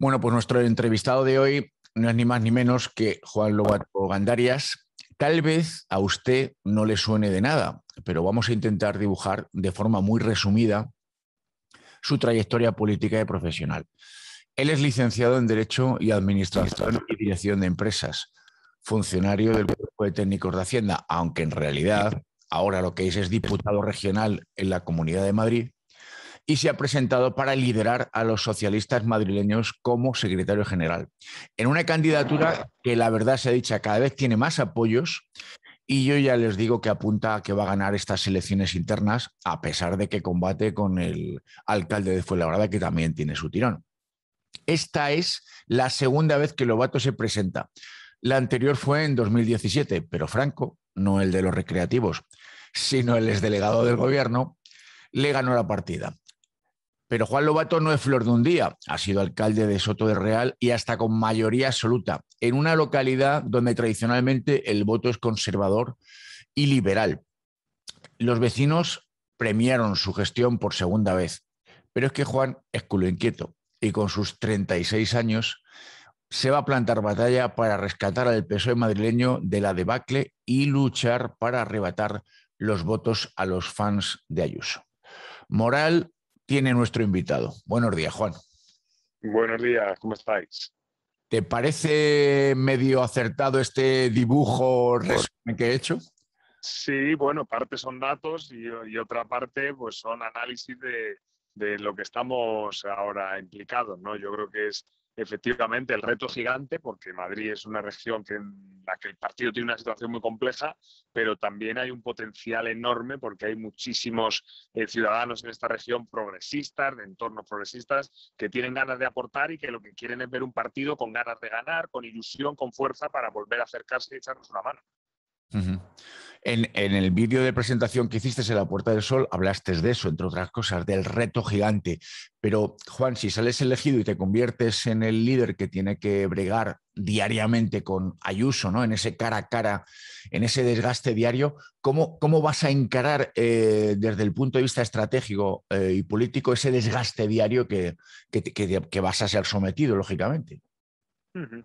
Bueno, pues nuestro entrevistado de hoy no es ni más ni menos que Juan Lobato Gandarias. Tal vez a usted no le suene de nada, pero vamos a intentar dibujar de forma muy resumida su trayectoria política y profesional. Él es licenciado en Derecho y Administración y Dirección de Empresas, funcionario del Cuerpo de Técnicos de Hacienda, aunque en realidad ahora lo que es es diputado regional en la Comunidad de Madrid y se ha presentado para liderar a los socialistas madrileños como secretario general. En una candidatura que, la verdad se ha dicho, cada vez tiene más apoyos y yo ya les digo que apunta a que va a ganar estas elecciones internas, a pesar de que combate con el alcalde de Fuenlabrada, que también tiene su tirón. Esta es la segunda vez que Lobato se presenta. La anterior fue en 2017, pero Franco, no el de los recreativos, sino el exdelegado del gobierno, le ganó la partida. Pero Juan Lobato no es flor de un día, ha sido alcalde de Soto de Real y hasta con mayoría absoluta, en una localidad donde tradicionalmente el voto es conservador y liberal. Los vecinos premiaron su gestión por segunda vez, pero es que Juan es culo inquieto y con sus 36 años se va a plantar batalla para rescatar al PSOE madrileño de la debacle y luchar para arrebatar los votos a los fans de Ayuso. Moral tiene nuestro invitado. Buenos días, Juan. Buenos días, ¿cómo estáis? ¿Te parece medio acertado este dibujo que he hecho? Sí, bueno, parte son datos y, otra parte pues son análisis de, de, lo que estamos ahora implicados, ¿no? Yo creo que es efectivamente el reto gigante, porque Madrid es una región que, en la que el partido tiene una situación muy compleja, pero también hay un potencial enorme porque hay muchísimos eh, ciudadanos en esta región progresistas, de entornos progresistas, que tienen ganas de aportar y que lo que quieren es ver un partido con ganas de ganar, con ilusión, con fuerza para volver a acercarse y echarnos una mano. En, el vídeo de presentación que hiciste en La Puerta del Sol hablaste de eso, entre otras cosas, del reto gigante. Pero, Juan, si sales elegido y te conviertes en el líder que tiene que bregar diariamente con Ayuso, ¿no? En ese cara a cara, en ese desgaste diario, ¿cómo, vas a encarar eh, desde el punto de vista estratégico eh, y político ese desgaste diario que, vas a ser sometido, lógicamente?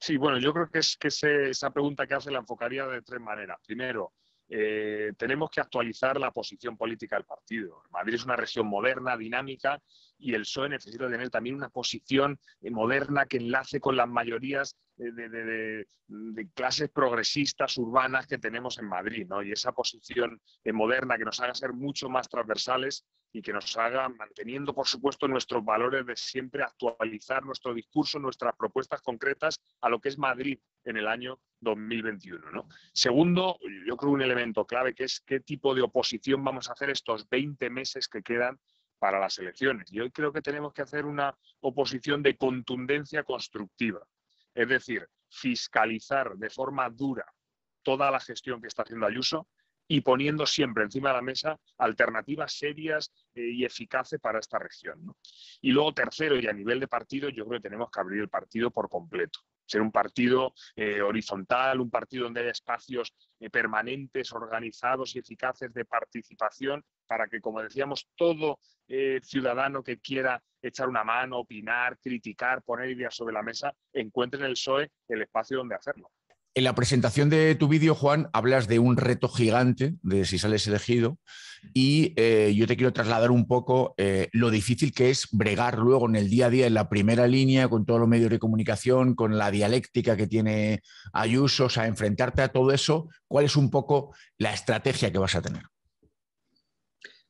Sí, bueno, yo creo que, es, que esa pregunta que hace la enfocaría de tres maneras. Primero, eh, tenemos que actualizar la posición política del partido. Madrid es una región moderna, dinámica, y el PSOE necesita tener también una posición eh, moderna que enlace con las mayorías eh, de, clases progresistas urbanas que tenemos en Madrid, Y esa posición moderna que nos haga ser mucho más transversales y que nos haga, manteniendo por supuesto nuestros valores de siempre, actualizar nuestro discurso, nuestras propuestas concretas a lo que es Madrid en el año 2021. Segundo, yo creo un elemento clave que es qué tipo de oposición vamos a hacer estos 20 meses que quedan para las elecciones. Y hoy creo que tenemos que hacer una oposición de contundencia constructiva, es decir, fiscalizar de forma dura toda la gestión que está haciendo Ayuso, y poniendo siempre encima de la mesa alternativas serias eh, y eficaces para esta región. Y luego, tercero, y a nivel de partido, yo creo que tenemos que abrir el partido por completo ser un partido eh, horizontal, un partido donde haya espacios eh, permanentes, organizados y eficaces de participación para que, como decíamos, todo ciudadano que quiera echar una mano, opinar, criticar, poner ideas sobre la mesa, encuentre en el PSOE el espacio donde hacerlo. En la presentación de tu vídeo, Juan, hablas de un reto gigante, de si sales elegido, y eh, yo te quiero trasladar un poco eh, lo difícil que es bregar luego en el día a día, en la primera línea, con todos los medios de comunicación, con la dialéctica que tiene Ayuso, o sea, enfrentarte a todo eso. ¿Cuál es un poco la estrategia que vas a tener?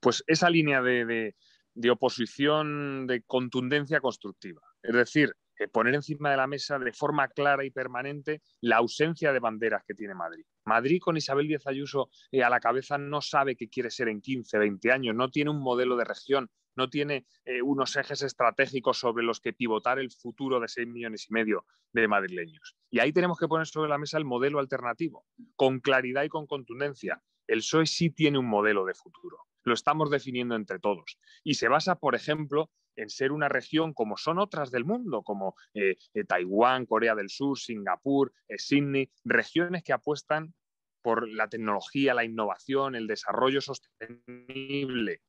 Pues esa línea de, de oposición de contundencia constructiva. Es decir, eh, poner encima de la mesa de forma clara y permanente la ausencia de banderas que tiene Madrid. Madrid con Isabel Díaz Ayuso eh, a la cabeza no sabe qué quiere ser en 15, 20 años, no tiene un modelo de región, no tiene eh, unos ejes estratégicos sobre los que pivotar el futuro de 6 millones y medio de madrileños. Y ahí tenemos que poner sobre la mesa el modelo alternativo, con claridad y con contundencia. El PSOE sí tiene un modelo de futuro lo estamos definiendo entre todos. Y se basa, por ejemplo, en ser una región como son otras del mundo, como eh, eh, Taiwán, Corea del Sur, Singapur, eh, Sydney, regiones que apuestan por la tecnología, la innovación, el desarrollo sostenible,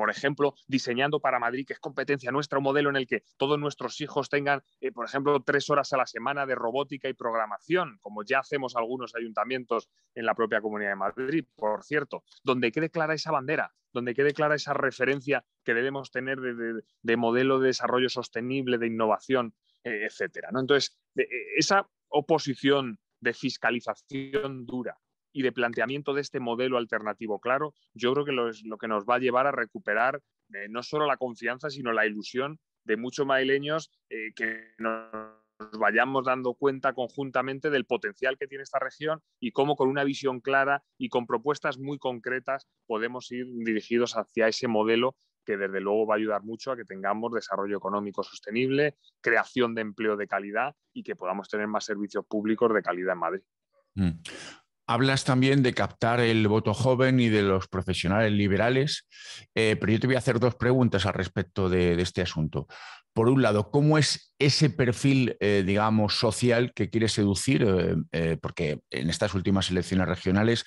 por ejemplo, diseñando para Madrid, que es competencia nuestra, un modelo en el que todos nuestros hijos tengan, eh, por ejemplo, tres horas a la semana de robótica y programación, como ya hacemos algunos ayuntamientos en la propia Comunidad de Madrid, por cierto, donde quede clara esa bandera, donde quede clara esa referencia que debemos tener de, modelo de desarrollo sostenible, de innovación, eh, etcétera. ¿no? Entonces, e, esa oposición de fiscalización dura y de planteamiento de este modelo alternativo claro, yo creo que lo, es lo que nos va a llevar a recuperar eh, no solo la confianza, sino la ilusión de muchos maileños eh, que nos vayamos dando cuenta conjuntamente del potencial que tiene esta región y cómo con una visión clara y con propuestas muy concretas podemos ir dirigidos hacia ese modelo que desde luego va a ayudar mucho a que tengamos desarrollo económico sostenible, creación de empleo de calidad y que podamos tener más servicios públicos de calidad en Madrid. Mm. Hablas también de captar el voto joven y de los profesionales liberales, eh, pero yo te voy a hacer dos preguntas al respecto de, este asunto. Por un lado, ¿cómo es ese perfil, eh, digamos, social que quieres seducir? Eh, porque en estas últimas elecciones regionales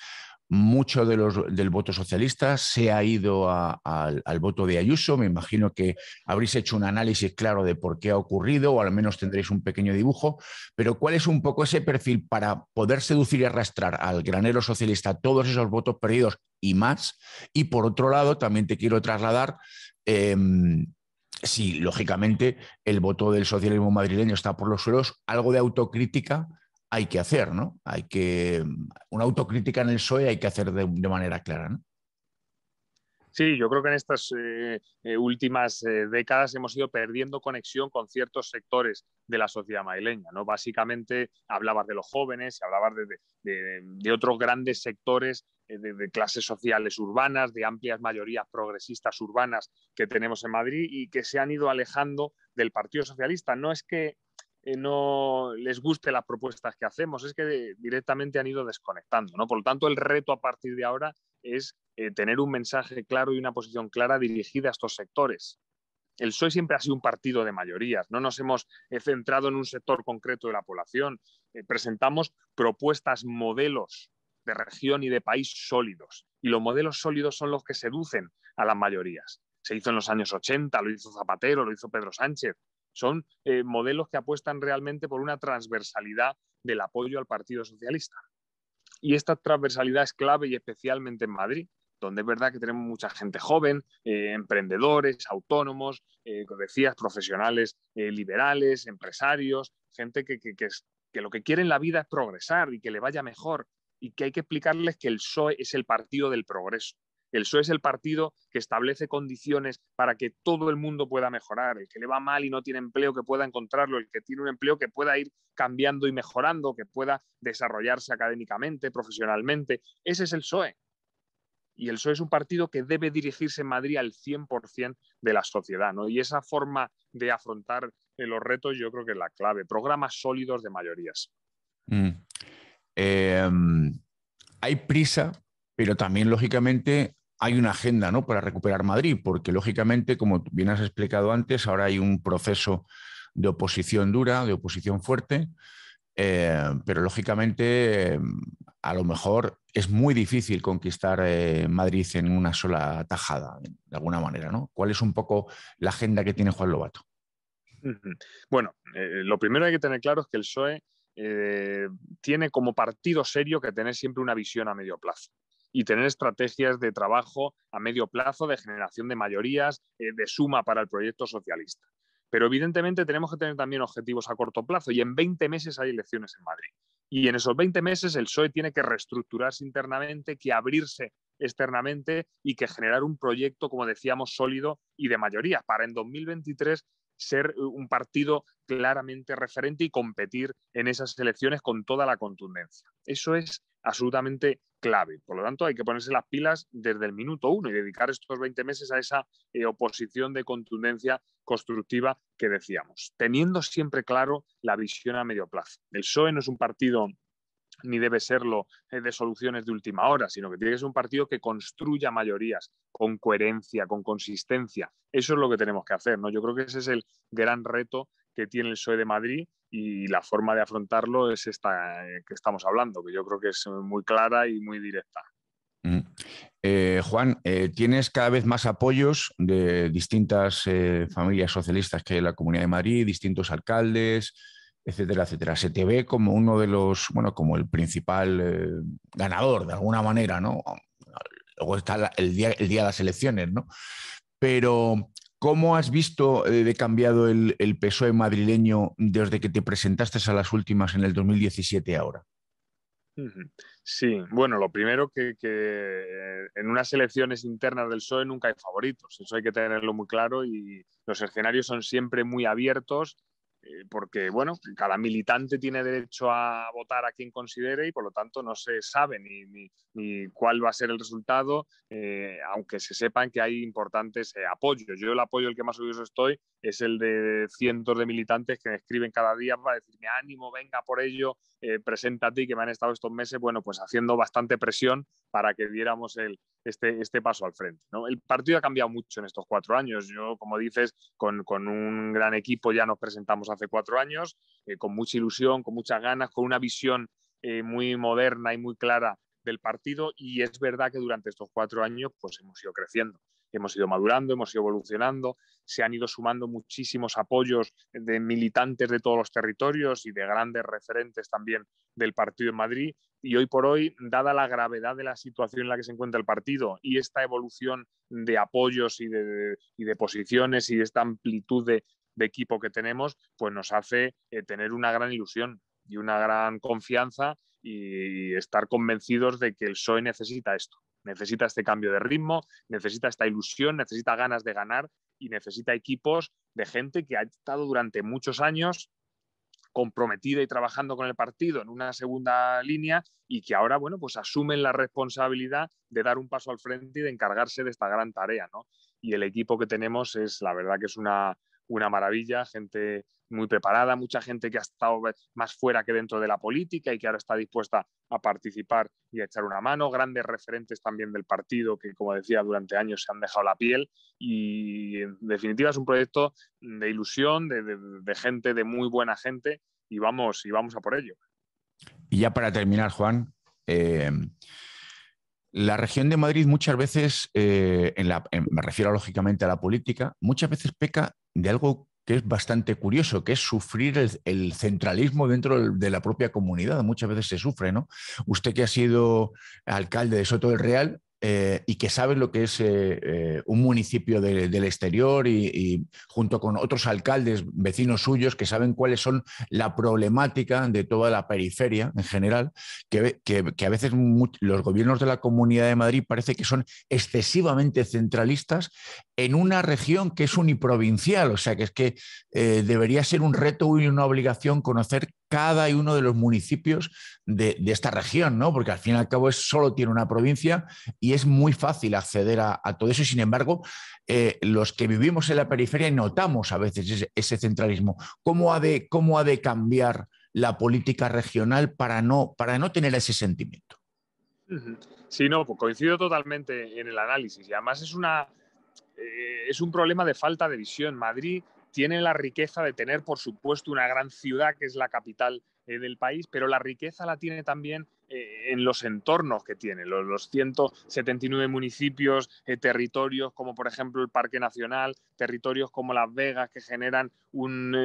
mucho del voto socialista se ha ido al, voto de Ayuso. Me imagino que habréis hecho un análisis claro de por qué ha ocurrido, o al menos tendréis un pequeño dibujo. Pero ¿cuál es un poco ese perfil para poder seducir y arrastrar al granero socialista todos esos votos perdidos y más? Y por otro lado, también te quiero trasladar... Em, si lógicamente el voto del socialismo madrileño está por los suelos, algo de autocrítica hay que hacer, ¿no? Hay que, una autocrítica en el PSOE hay que hacer de, manera clara, ¿no? Sí, yo creo que en estas eh, eh, últimas eh, décadas hemos ido perdiendo conexión con ciertos sectores de la sociedad madrileña. ¿no? Básicamente hablabas de los jóvenes, hablabas de, otros grandes sectores de, de, clases sociales urbanas, de amplias mayorías progresistas urbanas que tenemos en Madrid y que se han ido alejando del Partido Socialista. No es que eh, no les guste las propuestas que hacemos, es que directamente han ido desconectando, ¿no? Por lo tanto, el reto a partir de ahora es eh, tener un mensaje claro y una posición clara dirigida a estos sectores. El PSOE siempre ha sido un partido de mayorías, no nos hemos eh, centrado en un sector concreto de la población, presentamos propuestas, modelos de región y de país sólidos, y los modelos sólidos son los que seducen a las mayorías. Se hizo en los años 80, lo hizo Zapatero, lo hizo Pedro Sánchez, son eh, modelos que apuestan realmente por una transversalidad del apoyo al Partido Socialista. Y esta transversalidad es clave y especialmente en Madrid, donde es verdad que tenemos mucha gente joven, eh, emprendedores, autónomos, eh, como decías, profesionales liberales, empresarios, gente que, que, que, lo que quiere en la vida es progresar y que le vaya mejor y que hay que explicarles que el PSOE es el partido del progreso, el PSOE es el partido que establece condiciones para que todo el mundo pueda mejorar, el que le va mal y no tiene empleo que pueda encontrarlo, el que tiene un empleo que pueda ir cambiando y mejorando, que pueda desarrollarse académicamente, profesionalmente. Ese es el PSOE. Y el PSOE es un partido que debe dirigirse en Madrid al 100% de la sociedad. ¿no? Y esa forma de afrontar eh, los retos yo creo que es la clave. Programas sólidos de mayorías. Mm. Em, hay prisa, pero también lógicamente hay una agenda ¿no? para recuperar Madrid, porque lógicamente, como bien has explicado antes, ahora hay un proceso de oposición dura, de oposición fuerte, eh, pero lógicamente a lo mejor es muy difícil conquistar eh, Madrid en una sola tajada, de alguna manera. ¿no? ¿Cuál es un poco la agenda que tiene Juan Lobato? Bueno, eh, lo primero que hay que tener claro es que el PSOE tiene como partido serio que tener siempre una visión a medio plazo y tener estrategias de trabajo a medio plazo, de generación de mayorías, eh, de suma para el proyecto socialista. Pero evidentemente tenemos que tener también objetivos a corto plazo y en 20 meses hay elecciones en Madrid. Y en esos 20 meses el PSOE tiene que reestructurarse internamente, que abrirse externamente y que generar un proyecto, como decíamos, sólido y de mayoría para en 2023 ser un partido claramente referente y competir en esas elecciones con toda la contundencia. Eso es absolutamente clave. Por lo tanto, hay que ponerse las pilas desde el minuto uno y dedicar estos 20 meses a esa eh, oposición de contundencia constructiva que decíamos, teniendo siempre claro la visión a medio plazo. El PSOE no es un partido ni debe serlo eh, de soluciones de última hora, sino que tiene que ser un partido que construya mayorías con coherencia, con consistencia. Eso es lo que tenemos que hacer, ¿no? Yo creo que ese es el gran reto que tiene el PSOE de Madrid y la forma de afrontarlo es esta eh, que estamos hablando, que yo creo que es eh, muy clara y muy directa. Mm. Eh, Juan, tienes cada vez más apoyos de distintas familias socialistas que hay en la Comunidad de Madrid, distintos alcaldes, etcétera, etcétera. Se te ve como uno de los, bueno, como el principal ganador, de alguna manera, ¿no? Luego está el, día, el día de las elecciones, ¿no? Pero ¿Cómo has visto eh, de cambiado el, PSOE madrileño desde que te presentaste a las últimas en el 2017 ahora? Sí, bueno, lo primero que, que eh, en unas elecciones internas del PSOE nunca hay favoritos, eso hay que tenerlo muy claro y los escenarios son siempre muy abiertos eh, porque bueno, cada militante tiene derecho a votar a quien considere y por lo tanto no se sabe ni, ni, cuál va a ser el resultado, eh, aunque se sepan que hay importantes eh, apoyos. Yo el apoyo el que más orgulloso estoy es el de cientos de militantes que me escriben cada día para decirme ánimo, venga por ello, eh, preséntate y que me han estado estos meses, bueno, pues haciendo bastante presión para que diéramos el, este, este, paso al frente. El partido ha cambiado mucho en estos cuatro años. Yo, como dices, con, un gran equipo ya nos presentamos hace cuatro años, eh, con mucha ilusión, con muchas ganas, con una visión eh, muy moderna y muy clara del partido y es verdad que durante estos cuatro años pues hemos ido creciendo hemos ido madurando, hemos ido evolucionando, se han ido sumando muchísimos apoyos de militantes de todos los territorios y de grandes referentes también del partido en Madrid. Y hoy por hoy, dada la gravedad de la situación en la que se encuentra el partido y esta evolución de apoyos y de, posiciones y esta amplitud de, equipo que tenemos, pues nos hace eh, tener una gran ilusión y una gran confianza y estar convencidos de que el PSOE necesita esto necesita este cambio de ritmo, necesita esta ilusión, necesita ganas de ganar y necesita equipos de gente que ha estado durante muchos años comprometida y trabajando con el partido en una segunda línea y que ahora, bueno, pues asumen la responsabilidad de dar un paso al frente y de encargarse de esta gran tarea, ¿no? Y el equipo que tenemos es, la verdad que es una, una maravilla, gente muy preparada, mucha gente que ha estado más fuera que dentro de la política y que ahora está dispuesta a participar y a echar una mano, grandes referentes también del partido que, como decía, durante años se han dejado la piel y en definitiva es un proyecto de ilusión, de, gente, de muy buena gente y vamos, y vamos a por ello. Y ya para terminar, Juan, eh, la región de Madrid muchas veces, eh, en la, me refiero lógicamente a la política, muchas veces peca de algo que es bastante curioso, que es sufrir el, centralismo dentro de la propia comunidad. Muchas veces se sufre, ¿no? Usted que ha sido alcalde de Soto del Real, eh, y que saben lo que es eh, eh, un municipio del exterior y, junto con otros alcaldes vecinos suyos que saben cuáles son la problemática de toda la periferia en general, que, a veces los gobiernos de la Comunidad de Madrid parece que son excesivamente centralistas en una región que es uniprovincial, o sea que es que debería ser un reto y una obligación conocer cada uno de los municipios de, esta región, ¿no? Porque al fin y al cabo es, solo tiene una provincia y es muy fácil acceder a, todo eso. sin embargo, eh, los que vivimos en la periferia notamos a veces ese, centralismo. ¿Cómo ha, de, ¿Cómo ha de cambiar la política regional para no, para no tener ese sentimiento? Sí, no, coincido totalmente en el análisis. Y además es una, eh, es un problema de falta de visión. Madrid tiene la riqueza de tener, por supuesto, una gran ciudad que es la capital eh, del país, pero la riqueza la tiene también eh, en los entornos que tiene, los, 179 municipios, eh, territorios como por ejemplo el Parque Nacional, territorios como Las Vegas que generan un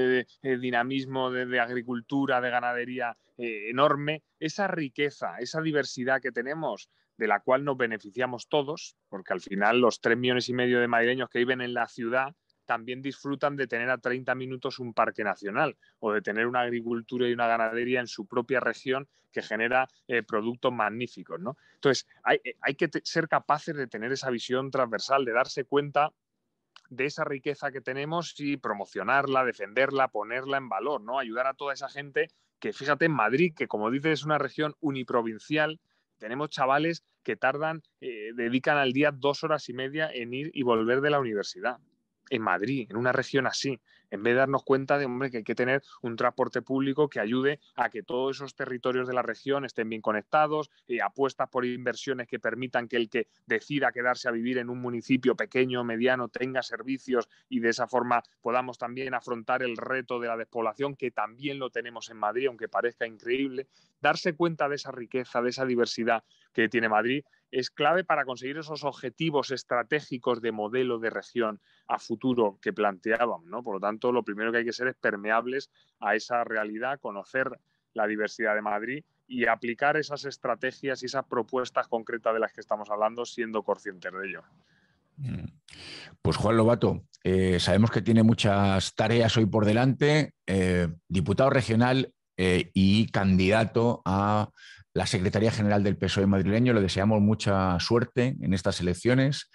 dinamismo de, de, agricultura, de ganadería enorme. Esa riqueza, esa diversidad que tenemos de la cual nos beneficiamos todos, porque al final los tres millones y medio de madrileños que viven en la ciudad también disfrutan de tener a 30 minutos un parque nacional o de tener una agricultura y una ganadería en su propia región que genera eh, productos magníficos. Entonces, hay, eh, que ser capaces de tener esa visión transversal, de darse cuenta de esa riqueza que tenemos y promocionarla, defenderla, ponerla en valor, ¿no? ayudar a toda esa gente que, fíjate, en Madrid, que como dices es una región uniprovincial, tenemos chavales que tardan, eh, dedican al día dos horas y media en ir y volver de la universidad en Madrid, en una región así, en vez de darnos cuenta de hombre, que hay que tener un transporte público que ayude a que todos esos territorios de la región estén bien conectados, y eh, apuestas por inversiones que permitan que el que decida quedarse a vivir en un municipio pequeño, o mediano, tenga servicios y de esa forma podamos también afrontar el reto de la despoblación, que también lo tenemos en Madrid, aunque parezca increíble, darse cuenta de esa riqueza, de esa diversidad que tiene Madrid es clave para conseguir esos objetivos estratégicos de modelo de región a futuro que planteábamos. ¿no? Por lo tanto, lo primero que hay que ser es permeables a esa realidad, conocer la diversidad de Madrid y aplicar esas estrategias y esas propuestas concretas de las que estamos hablando siendo conscientes de ello. Mm. Pues Juan Lobato, eh, sabemos que tiene muchas tareas hoy por delante. Eh, diputado regional eh, y candidato a la Secretaría General del PSOE madrileño. Le deseamos mucha suerte en estas elecciones,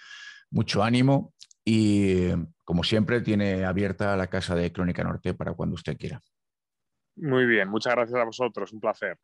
mucho ánimo y, como siempre, tiene abierta la casa de Crónica Norte para cuando usted quiera. Muy bien, muchas gracias a vosotros, un placer.